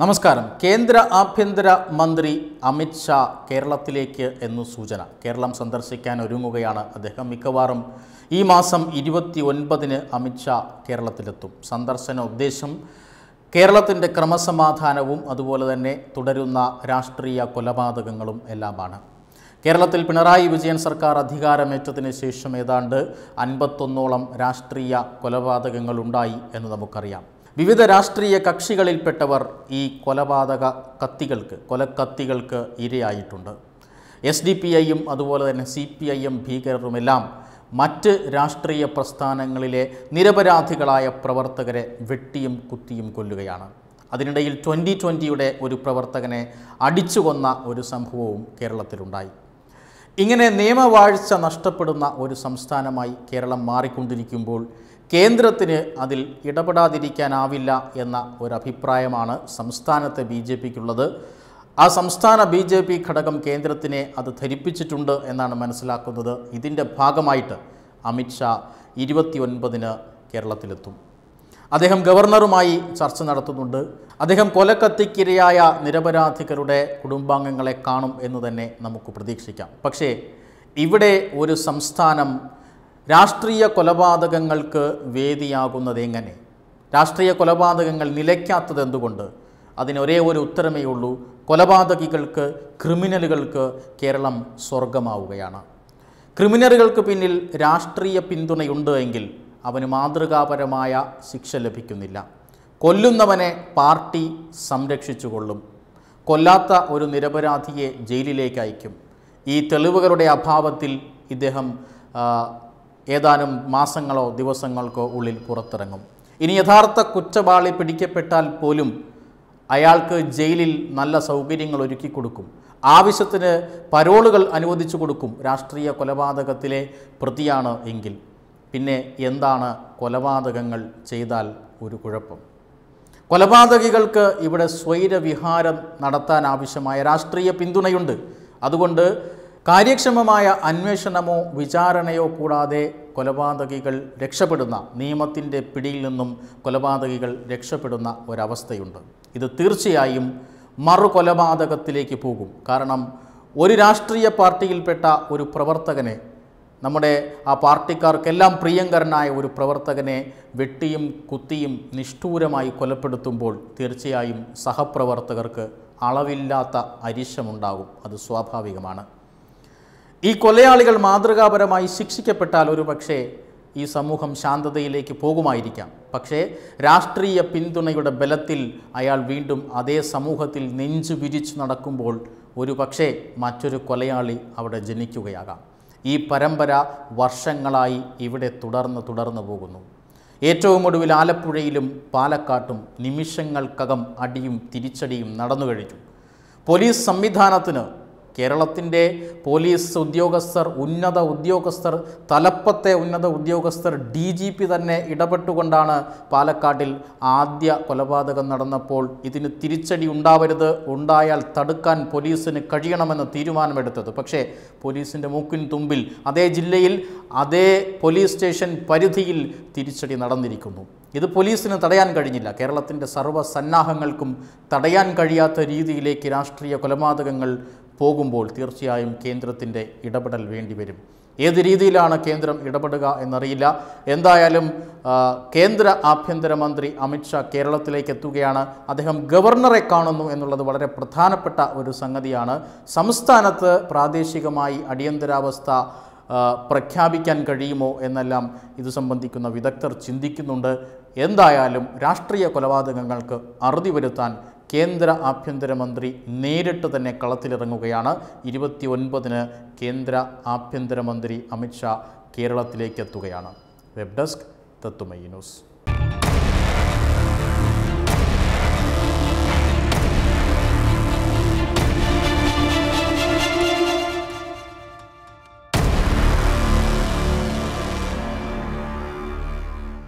നമസ്കാരം കേന്ദ്ര ആഭ്യന്തര മന്ത്രി അമിത് ഷാ കേരളത്തിലേക്ക് എന്ന് സൂചന കേരളം സന്ദർശിക്കാൻ ഒരുങ്ങുകയാണ് അദ്ദേഹം മിക്കവാറും ഈ മാസം ഇരുപത്തി ഒൻപതിന് അമിത് ഷാ കേരളത്തിലെത്തും സന്ദർശന ഉദ്ദേശം കേരളത്തിൻ്റെ ക്രമസമാധാനവും അതുപോലെ തന്നെ തുടരുന്ന രാഷ്ട്രീയ കൊലപാതകങ്ങളും എല്ലാമാണ് കേരളത്തിൽ പിണറായി വിജയൻ സർക്കാർ അധികാരമേറ്റതിന് ശേഷം ഏതാണ്ട് അൻപത്തൊന്നോളം രാഷ്ട്രീയ കൊലപാതകങ്ങൾ ഉണ്ടായി എന്ന് നമുക്കറിയാം വിവിധ രാഷ്ട്രീയ കക്ഷികളിൽപ്പെട്ടവർ ഈ കൊലപാതക കത്തികൾക്ക് കൊലക്കത്തികൾക്ക് ഇരയായിട്ടുണ്ട് എസ് ഡി പി ഐയും അതുപോലെ തന്നെ സി പി ഐയും ഭീകരരുമെല്ലാം മറ്റ് രാഷ്ട്രീയ പ്രസ്ഥാനങ്ങളിലെ നിരപരാധികളായ പ്രവർത്തകരെ വെട്ടിയും കുത്തിയും കൊല്ലുകയാണ് അതിനിടയിൽ ട്വൻ്റി ട്വൻ്റിയുടെ ഒരു പ്രവർത്തകനെ അടിച്ചു കൊന്ന ഒരു സംഭവവും കേരളത്തിലുണ്ടായി ഇങ്ങനെ നിയമവാഴ്ച നഷ്ടപ്പെടുന്ന ഒരു സംസ്ഥാനമായി കേരളം മാറിക്കൊണ്ടിരിക്കുമ്പോൾ കേന്ദ്രത്തിന് അതിൽ ഇടപെടാതിരിക്കാനാവില്ല എന്ന ഒരഭിപ്രായമാണ് സംസ്ഥാനത്തെ ബി ജെ പിക്കുള്ളത് ആ സംസ്ഥാന ബി ജെ പി ഘടകം കേന്ദ്രത്തിനെ അത് ധരിപ്പിച്ചിട്ടുണ്ട് എന്നാണ് മനസ്സിലാക്കുന്നത് ഇതിൻ്റെ ഭാഗമായിട്ട് അമിത്ഷാ ഇരുപത്തി ഒൻപതിന് കേരളത്തിലെത്തും അദ്ദേഹം ഗവർണറുമായി ചർച്ച നടത്തുന്നുണ്ട് അദ്ദേഹം കൊലക്കത്തിക്കിരയായ നിരപരാധികളുടെ കുടുംബാംഗങ്ങളെ കാണും എന്ന് തന്നെ നമുക്ക് പ്രതീക്ഷിക്കാം പക്ഷേ ഇവിടെ ഒരു സംസ്ഥാനം രാഷ്ട്രീയ കൊലപാതകങ്ങൾക്ക് വേദിയാകുന്നത് എങ്ങനെ രാഷ്ട്രീയ കൊലപാതകങ്ങൾ നിലയ്ക്കാത്തത് എന്തുകൊണ്ട് അതിന് ഒരേ ഒരു ഉത്തരമേ ഉള്ളൂ കൊലപാതകികൾക്ക് ക്രിമിനലുകൾക്ക് കേരളം സ്വർഗമാവുകയാണ് ക്രിമിനലുകൾക്ക് പിന്നിൽ രാഷ്ട്രീയ പിന്തുണയുണ്ട് എങ്കിൽ അവന് മാതൃകാപരമായ ശിക്ഷ ലഭിക്കുന്നില്ല കൊല്ലുന്നവനെ പാർട്ടി സംരക്ഷിച്ചു കൊള്ളും കൊല്ലാത്ത ഒരു നിരപരാധിയെ ജയിലിലേക്ക് അയക്കും ഈ തെളിവുകളുടെ അഭാവത്തിൽ ഇദ്ദേഹം ഏതാനും മാസങ്ങളോ ദിവസങ്ങൾക്കോ ഉള്ളിൽ പുറത്തിറങ്ങും ഇനി യഥാർത്ഥ കുറ്റവാളി പിടിക്കപ്പെട്ടാൽ പോലും അയാൾക്ക് ജയിലിൽ നല്ല സൗകര്യങ്ങൾ ഒരുക്കി കൊടുക്കും ആവശ്യത്തിന് പരോളുകൾ അനുവദിച്ചു കൊടുക്കും രാഷ്ട്രീയ കൊലപാതകത്തിലെ പ്രതിയാണ് എങ്കിൽ പിന്നെ എന്താണ് കൊലപാതകങ്ങൾ ചെയ്താൽ ഒരു കുഴപ്പം കൊലപാതകികൾക്ക് ഇവിടെ സ്വൈരവിഹാരം നടത്താൻ ആവശ്യമായ രാഷ്ട്രീയ പിന്തുണയുണ്ട് അതുകൊണ്ട് കാര്യക്ഷമമായ അന്വേഷണമോ വിചാരണയോ കൂടാതെ കൊലപാതകികൾ രക്ഷപ്പെടുന്ന നിയമത്തിൻ്റെ പിടിയിൽ നിന്നും കൊലപാതകികൾ രക്ഷപ്പെടുന്ന ഒരവസ്ഥയുണ്ട് ഇത് തീർച്ചയായും മറു കൊലപാതകത്തിലേക്ക് പോകും കാരണം ഒരു രാഷ്ട്രീയ പാർട്ടിയിൽപ്പെട്ട ഒരു പ്രവർത്തകനെ നമ്മുടെ ആ പാർട്ടിക്കാർക്കെല്ലാം പ്രിയങ്കരനായ ഒരു പ്രവർത്തകനെ വെട്ടിയും കുത്തിയും നിഷ്ഠൂരമായി കൊലപ്പെടുത്തുമ്പോൾ തീർച്ചയായും സഹപ്രവർത്തകർക്ക് അളവില്ലാത്ത അരിശമുണ്ടാകും അത് സ്വാഭാവികമാണ് ഈ കൊലയാളികൾ മാതൃകാപരമായി ശിക്ഷിക്കപ്പെട്ടാൽ പക്ഷേ ഈ സമൂഹം ശാന്തതയിലേക്ക് പോകുമായിരിക്കാം പക്ഷേ രാഷ്ട്രീയ പിന്തുണയുടെ ബലത്തിൽ അയാൾ വീണ്ടും അതേ സമൂഹത്തിൽ നെഞ്ചു വിരിച്ചു നടക്കുമ്പോൾ ഒരു പക്ഷേ മറ്റൊരു കൊലയാളി അവിടെ ജനിക്കുകയാകാം ഈ പരമ്പര വർഷങ്ങളായി ഇവിടെ തുടർന്ന് തുടർന്നു പോകുന്നു ഏറ്റവും ഒടുവിൽ ആലപ്പുഴയിലും പാലക്കാട്ടും നിമിഷങ്ങൾക്കകം അടിയും തിരിച്ചടിയും നടന്നു കഴിഞ്ഞു പോലീസ് സംവിധാനത്തിന് കേരളത്തിൻ്റെ പോലീസ് ഉദ്യോഗസ്ഥർ ഉന്നത ഉദ്യോഗസ്ഥർ തലപ്പത്തെ ഉന്നത ഉദ്യോഗസ്ഥർ ഡി ജി പി തന്നെ ഇടപെട്ടുകൊണ്ടാണ് പാലക്കാട്ടിൽ ആദ്യ കൊലപാതകം നടന്നപ്പോൾ ഇതിന് തിരിച്ചടി ഉണ്ടാവരുത് ഉണ്ടായാൽ തടുക്കാൻ പോലീസിന് കഴിയണമെന്ന് തീരുമാനമെടുത്തത് പക്ഷേ പോലീസിൻ്റെ മൂക്കിൻ തുമ്പിൽ അതേ ജില്ലയിൽ അതേ പോലീസ് സ്റ്റേഷൻ പരിധിയിൽ തിരിച്ചടി നടന്നിരിക്കുന്നു ഇത് പോലീസിന് തടയാൻ കഴിഞ്ഞില്ല കേരളത്തിൻ്റെ സർവ്വസന്നാഹങ്ങൾക്കും തടയാൻ കഴിയാത്ത രീതിയിലേക്ക് രാഷ്ട്രീയ കൊലപാതകങ്ങൾ പോകുമ്പോൾ തീർച്ചയായും കേന്ദ്രത്തിൻ്റെ ഇടപെടൽ വേണ്ടിവരും ഏത് രീതിയിലാണ് കേന്ദ്രം ഇടപെടുക എന്നറിയില്ല എന്തായാലും കേന്ദ്ര ആഭ്യന്തരമന്ത്രി അമിത്ഷാ കേരളത്തിലേക്ക് എത്തുകയാണ് അദ്ദേഹം ഗവർണറെ കാണുന്നു എന്നുള്ളത് വളരെ പ്രധാനപ്പെട്ട ഒരു സംഗതിയാണ് സംസ്ഥാനത്ത് പ്രാദേശികമായി അടിയന്തരാവസ്ഥ പ്രഖ്യാപിക്കാൻ കഴിയുമോ എന്നെല്ലാം ഇത് സംബന്ധിക്കുന്ന വിദഗ്ധർ ചിന്തിക്കുന്നുണ്ട് എന്തായാലും രാഷ്ട്രീയ കൊലപാതകങ്ങൾക്ക് അറുതി വരുത്താൻ കേന്ദ്ര ആഭ്യന്തരമന്ത്രി നേരിട്ട് തന്നെ കളത്തിലിറങ്ങുകയാണ് ഇരുപത്തി ഒൻപതിന് കേന്ദ്ര ആഭ്യന്തരമന്ത്രി അമിത്ഷാ കേരളത്തിലേക്ക് എത്തുകയാണ് വെബ് ഡെസ്ക് തത്തുമൈ ന്യൂസ്